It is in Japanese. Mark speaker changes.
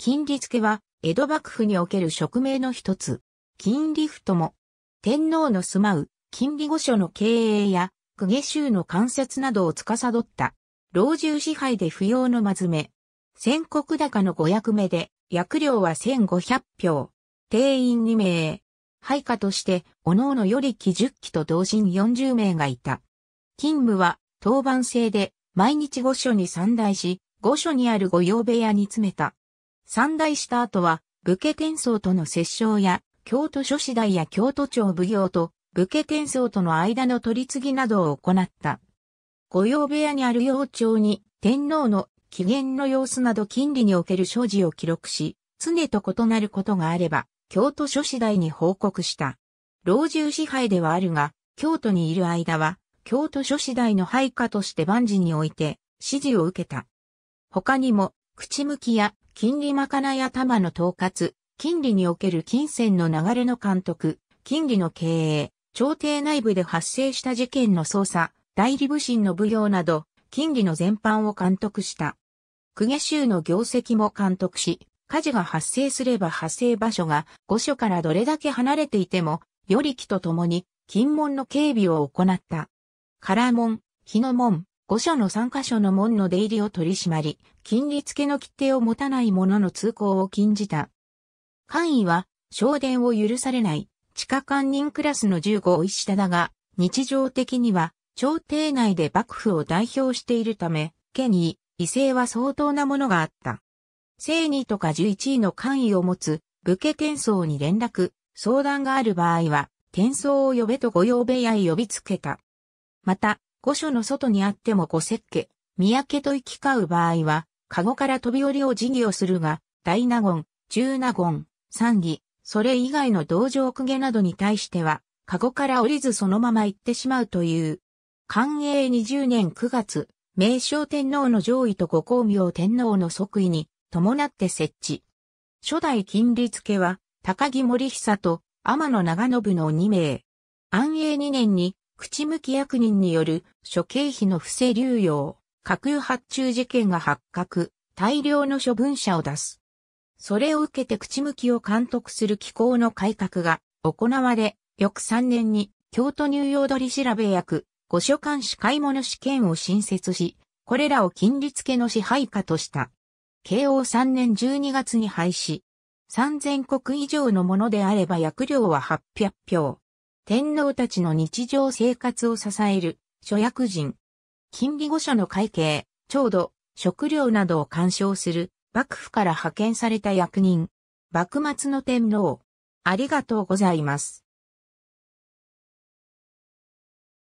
Speaker 1: 金利付けは、江戸幕府における職名の一つ。金利府とも、天皇の住まう、金利御所の経営や、公家衆の関節などを司った、老中支配で不要のまずめ。戦国高の五役目で、役量は千五百票。定員二名。配下として、おのおのより記十期と同心四十名がいた。勤務は、当番制で、毎日御所に参大し、御所にある御用部屋に詰めた。三大した後は、武家転送との折衝や、京都諸子大や京都町奉行と、武家転送との間の取り次ぎなどを行った。御用部屋にある幼鳥に、天皇の起源の様子など近利における所持を記録し、常と異なることがあれば、京都諸子代に報告した。老中支配ではあるが、京都にいる間は、京都諸子代の配下として万事において、指示を受けた。他にも、口向きや金利まかない頭の統括、金利における金銭の流れの監督、金利の経営、朝廷内部で発生した事件の捜査、代理部審の奉行など、金利の全般を監督した。公家州の業績も監督し、火事が発生すれば発生場所が御所からどれだけ離れていても、与力と共に金門の警備を行った。唐門、日の門、御所の3カ所の門の出入りを取り締まり、金利付けの切手を持たない者の通行を禁じた。官位は、昇殿を許されない、地下官人クラスの15を一下だが、日常的には、朝廷内で幕府を代表しているため、権威、異性は相当なものがあった。正二とか11位の官位を持つ、武家転送に連絡、相談がある場合は、転送を呼べと御用部屋へ呼びつけた。また、御所の外にあっても御石家、三宅と行き交う場合は、籠から飛び降りを辞儀をするが、大納言、中納言、三義、それ以外の道場公家などに対しては、籠から降りずそのまま行ってしまうという。寛永20年9月、明正天皇の上位とご光明天皇の即位に伴って設置。初代金利付は、高木森久と天野長信の2名。安永2年に口向き役人による処刑費の不正流用、架空発注事件が発覚、大量の処分者を出す。それを受けて口向きを監督する機構の改革が行われ、翌3年に京都入用取調べ役、御所監視買い物試験を新設し、これらを金利付けの支配下とした。慶応3年12月に廃止。3000国以上のものであれば薬料は800票。天皇たちの日常生活を支える諸役人。金利御所の会計、調度、食料などを干渉する幕府から派遣された役人。幕末の天皇。ありがとうございます。